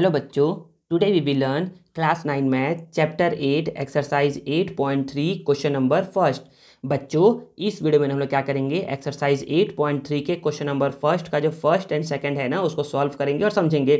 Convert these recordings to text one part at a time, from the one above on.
hello बच्चों today we will learn class nine math chapter eight exercise eight point three question number first बच्चों इस वीडियो में हम लोग क्या करेंगे एक्सरसाइज एट पॉइंट थ्री के क्वेश्चन नंबर फर्स्ट का जो फर्स्ट एंड सेकंड है ना उसको सॉल्व करेंगे और समझेंगे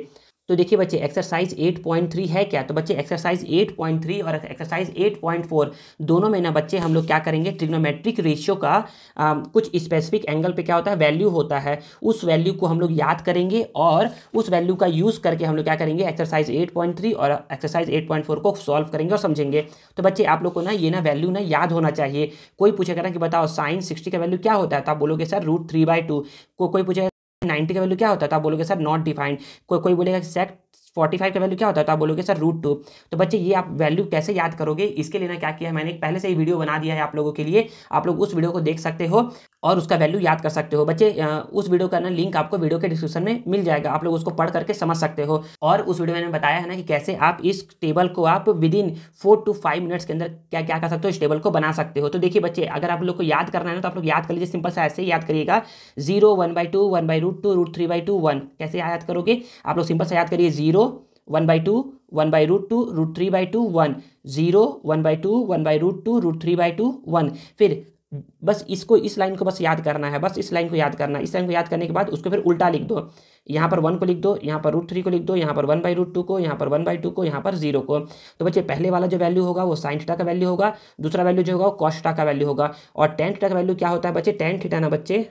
तो देखिए बच्चे एक्सरसाइज 8.3 है क्या तो बच्चे एक्सरसाइज 8.3 और एक्सरसाइज 8.4 दोनों में ना बच्चे हम लोग क्या करेंगे ट्रिग्नोमेट्रिक रेशियो का आ, कुछ स्पेसिफिक एंगल पे क्या होता है वैल्यू होता है उस वैल्यू को हम लोग याद करेंगे और उस वैल्यू का यूज़ करके हम लोग क्या करेंगे एक्सरसाइज 8.3 और एक्सरसाइज 8.4 को सॉल्व करेंगे और समझेंगे तो बच्चे आप लोग को ना ये ना वैल्यू ना याद होना चाहिए कोई पूछेगा ना कि बताओ साइन सिक्सटी का वैल्यू क्या होता है तो आप बोलोगे sir root three by two को कोई पूछेगा नाइन्टी का वैल्यू क्या होता है तो आप बोलोगे सर नॉट डिफाइंड कोई कोई बोलेगा सेक्ट फोर्टी फाइव का वैल्यू क्या होता है तो आप बोलोगे सर रूट टू तो बच्चे ये आप वैल्यू कैसे याद करोगे इसके लिए ना क्या किया मैंने एक पहले से ही वीडियो बना दिया है आप लोगों के लिए आप लोग उस वीडियो को देख सकते हो और उसका वैल्यू याद कर सकते हो बच्चे उस वीडियो का ना लिंक आपको वीडियो के डिस्क्रिप्शन में मिल जाएगा आप लोग उसको पढ़ करके समझ सकते हो और उस वीडियो में बताया है ना कि कैसे आप इस टेबल को आप within four to five minutes के अंदर क्या क्या कर सकते हो इस टेबल को बना सकते हो तो देखिए बच्चे अगर आप लोग को याद करना है ना तो आप लोग याद कर लीजिए सिंपल सा ऐसे याद करिएगा zero one by two one by root two root three by two one कैसे याद करोगे आप लोग सिंपल सा याद करिए zero one by two one by root two root three by two one zero one by two one by root two root three by two one फिर बस इसको इस लाइन को बस याद करना है बस इस लाइन को याद करना इस लाइन को याद करने के बाद उसको फिर उल्टा लिख दो यहाँ पर वन को लिख दो यहाँ पर रूट थ्री को लिख दो यहाँ पर वन बाई रूट टू को यहाँ पर वन बाई टू को यहाँ पर जीरो को तो बच्चे पहले वाला जो वैल्यू होगा वो साइन थीटा का वैल्यू होगा दूसरा वैल्यू जो होगा वो कॉस्टा का वैल्यू होगा और टेन थीटा का वैल्यू क्या होता है बच्चे टेन थीटा ना बच्चे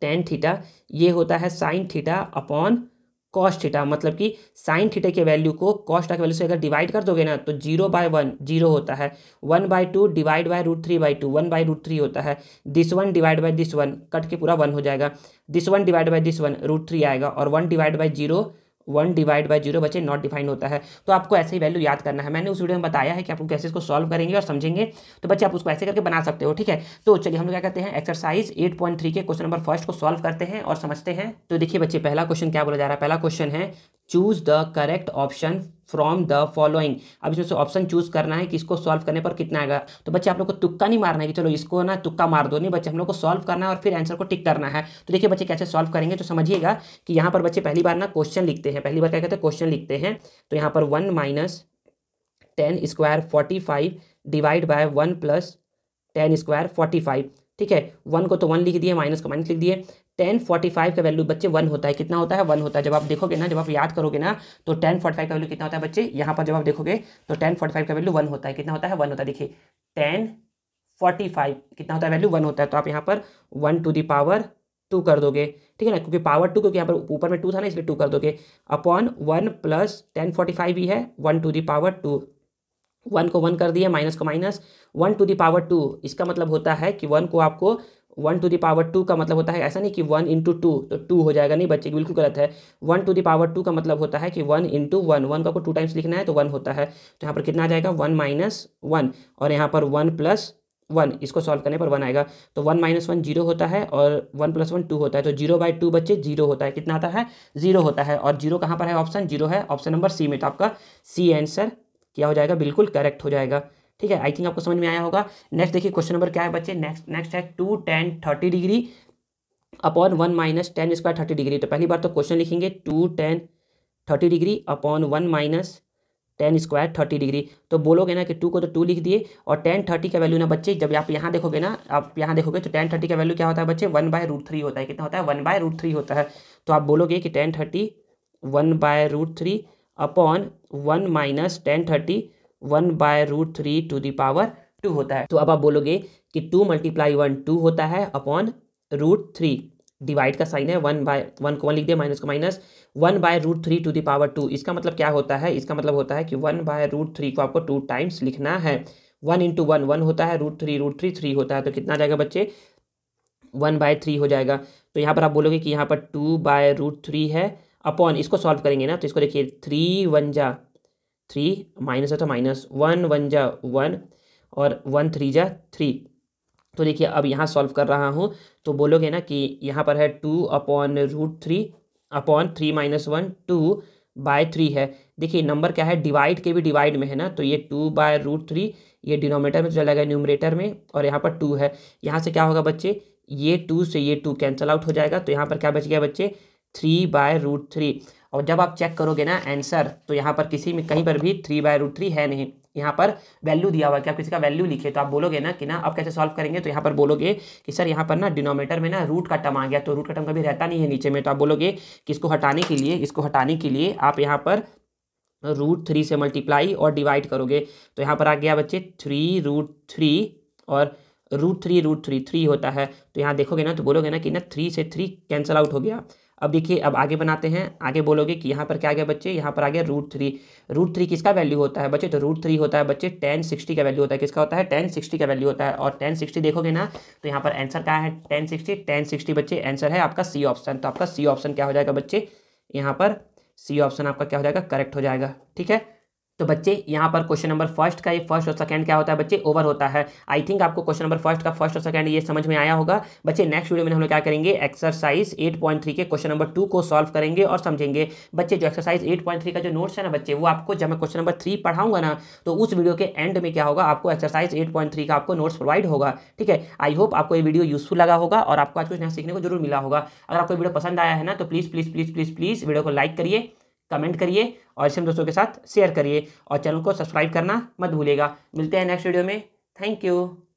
टेन थीटा ये होता है sine theta upon cos theta मतलब कि साइन थीटा के वैल्यू को कॉस्ट के वैल्यू से अगर डिवाइड कर दोगे ना तो जीरो बाय वन जीरो होता है one by two divide by root three by two one by root three होता है this one divide by this one cut के पूरा वन हो जाएगा this one divide by this one root three आएगा और one divide by zero one divide by zero बचे not defined होता है तो आपको ऐसे ही वैल्यू याद करना है मैंने उस वीडियो में बताया है कि आप कैसे इसको सॉल्व करेंगे और समझेंगे तो बच्चे आप उसको ऐसे करके बना सकते हो ठीक है तो चलिए हम लोग क्या करते हैं एक्सरसाइज एट पॉइंट थ्री के क्वेश्चन नंबर फर्स्ट को सॉल्व करते हैं और समझते हैं तो देखिए बच्चे पहला क्वेश्चन क्या बोला जा रहा है पहला क्वेश्चन है choose the correct option from the following अब इसमें से ऑप्शन चूज करना है कि इसको सॉल्व करने पर कितना आएगा तो बच्चे आप लोग को तुक्का नहीं मारना है कि चलो इसको ना तुक्का मार दो नहीं बच्चे हम लोग को सॉल्व करना है और फिर आंसर को टिक करना है तो देखिए बच्चे कैसे सॉल्व करेंगे तो समझिएगा कि यहाँ पर बच्चे पहली बार ना क्वेश्चन लिखते हैं पहली बार क्या कहते हैं क्वेश्चन लिखते हैं तो यहाँ पर one minus tan square forty five divide by one plus tan square forty five ठीक है वन को तो वन लिख दिए माइनस को माइनस लिख दिए टेन फोर्टी फाइव का वैल्यू बच्चे वन होता है कितना होता है वन होता है जब आप देखोगे ना जब आप याद करोगे ना तो टेन फोर्टी फाइव का वैल्यू कितना होता है बच्चे यहाँ पर जब आप देखोगे तो टेन फोर्टी फाइव का वैल्यू वन होता है कितना होता है वन होता है देखिए टेन फोर्टी फाइव कितना होता है वैल्यू वन होता है तो आप यहाँ पर one to the power two कर दोगे ठीक है ना क्योंकि पावर टू क्योंकि यहाँ पर ऊपर में टू था ना इसलिए टू कर दोगे upon one plus tan forty five ही है one to the power two one को वन कर दिया माइनस को minus one to power two इसका मतलब होता है कि वन को आपको वन टू दावर टू का मतलब होता है ऐसा नहीं कि वन इंटू टू तो टू हो जाएगा नहीं बच्चे बिल्कुल गलत है one to the power two का मतलब होता है कि वन इंटू वन वन को टू टाइम्स लिखना है तो वन होता है तो यहाँ पर कितना आ जाएगा वन माइनस वन और यहाँ पर वन प्लस वन इसको सॉल्व करने पर वन आएगा तो वन माइनस वन जीरो होता है और वन प्लस वन टू होता है तो जीरो बाई टू बच्चे जीरो होता है कितना आता है जीरो होता है और जीरो कहाँ पर है ऑप्शन जीरो है ऑप्शन नंबर सी में तो आपका सी आंसर क्या हो जाएगा बिल्कुल करेक्ट हो जाएगा ठीक है आई थिंक आपको समझ में आया होगा नेक्स्ट देखिए क्वेश्चन नंबर क्या है बच्चे नेक्स्ट नेक्स्ट है two tan thirty degree upon one minus tan square thirty degree तो पहली बार तो क्वेश्चन लिखेंगे two tan thirty degree upon one minus tan square thirty degree तो बोलोगे ना कि टू को तो टू लिख दिए और टेन थर्टी का वैल्यू ना बच्चे जब आप यहाँ देखोगे ना आप यहाँ देखोगे तो टेन थर्टी का वैल्यू क्या होता है बच्चे वन बाय रूट थ्री होता है कितना होता है वन बाय रूट थ्री होता है तो आप बोलोगे कि tan thirty one by root three upon one minus tan thirty one by root three to the power two होता है तो अब आप बोलोगे कि टू मल्टीप्लाई वन टू होता है अपॉन रूट थ्री डिवाइड का साइन है वन बाय वन को वन लिख दिया माइनस को minus one by root three to the power two इसका मतलब क्या होता है इसका मतलब होता है कि वन बाय रूट थ्री को आपको टू टाइम्स लिखना है वन इंटू वन वन होता है root three root three three होता है तो कितना जाएगा बच्चे वन बाय थ्री हो जाएगा तो यहाँ पर आप बोलोगे कि यहाँ पर टू बाय रूट थ्री है अपॉन इसको सॉल्व करेंगे ना तो इसको देखिए थ्री वन जा थ्री माइनस है तो माइनस वन वन जा वन और वन थ्री जा थ्री तो देखिए अब यहाँ सॉल्व कर रहा हूँ तो बोलोगे ना कि यहाँ पर है two upon root three upon three minus one two by three है देखिए नंबर क्या है डिवाइड के भी डिवाइड में है ना तो ये टू बाय रूट थ्री ये डिनोमेटर में तो चला गया न्यूमरेटर में और यहाँ पर टू है यहाँ से क्या होगा बच्चे ये टू से ये टू कैंसिल आउट हो जाएगा तो यहाँ पर क्या बच गया बच्चे थ्री बाय रूट थ्री और जब आप चेक करोगे ना आंसर तो यहाँ पर किसी में कहीं पर भी थ्री बाय रूट थ्री है नहीं यहाँ पर वैल्यू दिया हुआ है कि आप किसी का वैल्यू लिखे तो आप बोलोगे ना कि ना आप कैसे सॉल्व करेंगे तो यहाँ पर बोलोगे कि सर यहाँ पर ना डिनोमीटर में ना रूट का टर्म आ गया तो रूट का टर्म कभी रहता नहीं है नीचे में तो आप बोलोगे कि इसको हटाने के लिए इसको हटाने के लिए आप यहाँ पर रूट थ्री से मल्टीप्लाई और डिवाइड करोगे तो यहाँ पर आ गया बच्चे थ्री रूट थ्री और root three root three three होता है तो यहाँ देखोगे ना तो बोलोगे ना कि ना थ्री से थ्री कैंसिल आउट हो गया अब देखिए अब आगे बनाते हैं आगे बोलोगे कि यहाँ पर क्या आ गया बच्चे यहाँ पर आ गया रूट थ्री रूट थ्री किसका वैल्यू होता है बच्चे तो रूट थ्री होता है बच्चे टेन सिक्सटी का वैल्यू होता है किसका होता है टेन सिक्सटी का वैल्यू होता है और टेन सिक्सटी देखोगे ना तो यहाँ पर आंसर क्या है टेन सिक्सटी टेन सिक्सटी बच्चे आंसर है आपका सी ऑप्शन तो आपका सी ऑप्शन क्या हो जाएगा बच्चे यहाँ पर सी ऑप्शन आपका क्या हो जाएगा करेक्ट हो जाएगा ठीक है तो बच्चे यहाँ पर क्वेश्चन नंबर फर्स्ट का ये फर्स्ट और सेकंड क्या होता है बच्चे ओवर होता है आई थिंक आपको क्वेश्चन नंबर फर्स्ट का फर्स्ट और सेकंड ये समझ में आया होगा बच्चे नेक्स्ट वीडियो में हम लोग क्या करेंगे एक्सरसाइज 8.3 के क्वेश्चन नंबर टू को सॉल्व करेंगे और समझेंगे बच्चे जो एक्सरसाइज एट का जो नोट्स है ना बच्चे वो आपको जब मैं क्वेश्चन नंबर थ्री पढ़ाऊंगा ना तो उस वीडियो के एंड में क्या होगा आपको एक्सरसाइज एट का आपको नोट्स प्रोवाइड होगा ठीक है आई होप आपको ये वीडियो यूजफुल लगा होगा और आपको आज कुछ नया सीखने को जरूर मिला होगा अगर आपको वीडियो पसंद आया है ना तो please please please please please video को लाइक करिए कमेंट करिए और इसे दोस्तों के साथ शेयर करिए और चैनल को सब्सक्राइब करना मत भूलिएगा मिलते हैं नेक्स्ट वीडियो में थैंक यू